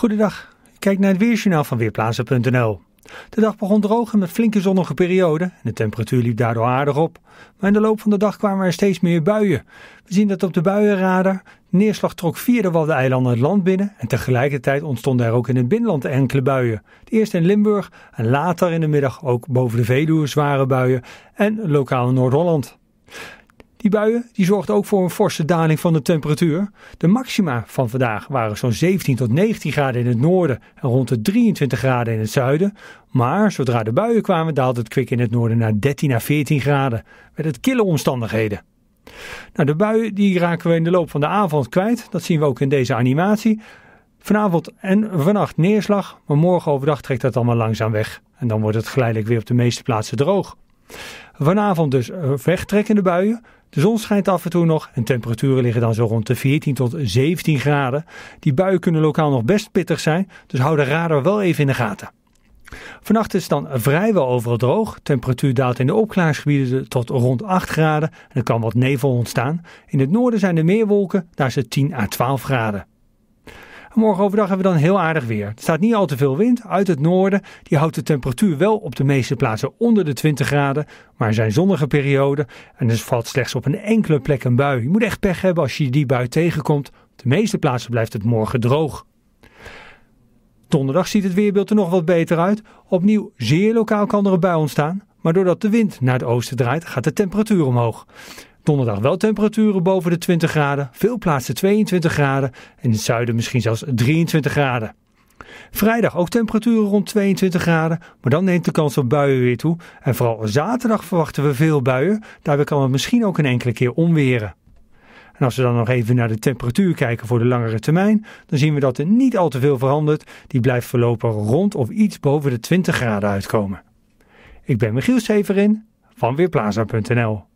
Goedendag, Kijk naar het weersjournaal van Weerplaatsen.nl. De dag begon droog en met flinke zonnige perioden. De temperatuur liep daardoor aardig op. Maar in de loop van de dag kwamen er steeds meer buien. We zien dat op de buienradar. De neerslag trok via de eilanden het land binnen. En tegelijkertijd ontstonden er ook in het binnenland enkele buien. Eerst in Limburg en later in de middag ook boven de Veluwe zware buien. En lokaal in Noord-Holland. Die buien die zorgden ook voor een forse daling van de temperatuur. De maxima van vandaag waren zo'n 17 tot 19 graden in het noorden en rond de 23 graden in het zuiden. Maar zodra de buien kwamen daalde het kwik in het noorden naar 13 à 14 graden. Met het kille omstandigheden. Nou, de buien die raken we in de loop van de avond kwijt. Dat zien we ook in deze animatie. Vanavond en vannacht neerslag, maar morgen overdag trekt dat allemaal langzaam weg. En dan wordt het geleidelijk weer op de meeste plaatsen droog. Vanavond dus eh, wegtrekkende buien. De zon schijnt af en toe nog en temperaturen liggen dan zo rond de 14 tot 17 graden. Die buien kunnen lokaal nog best pittig zijn, dus hou de radar wel even in de gaten. Vannacht is het dan vrijwel overal droog. Temperatuur daalt in de opklaarsgebieden tot rond 8 graden en er kan wat nevel ontstaan. In het noorden zijn er meer wolken, daar is het 10 à 12 graden morgen overdag hebben we dan heel aardig weer. Er staat niet al te veel wind uit het noorden. Die houdt de temperatuur wel op de meeste plaatsen onder de 20 graden. Maar er zijn zonnige perioden en dus valt slechts op een enkele plek een bui. Je moet echt pech hebben als je die bui tegenkomt. Op de meeste plaatsen blijft het morgen droog. Donderdag ziet het weerbeeld er nog wat beter uit. Opnieuw zeer lokaal kan er een bui ontstaan. Maar doordat de wind naar het oosten draait, gaat de temperatuur omhoog. Donderdag wel temperaturen boven de 20 graden, veel plaatsen 22 graden en in het zuiden misschien zelfs 23 graden. Vrijdag ook temperaturen rond 22 graden, maar dan neemt de kans op buien weer toe. En vooral zaterdag verwachten we veel buien, daarbij kan het misschien ook een enkele keer onweren. En als we dan nog even naar de temperatuur kijken voor de langere termijn, dan zien we dat er niet al te veel verandert. Die blijft voorlopig rond of iets boven de 20 graden uitkomen. Ik ben Michiel Severin van Weerplaza.nl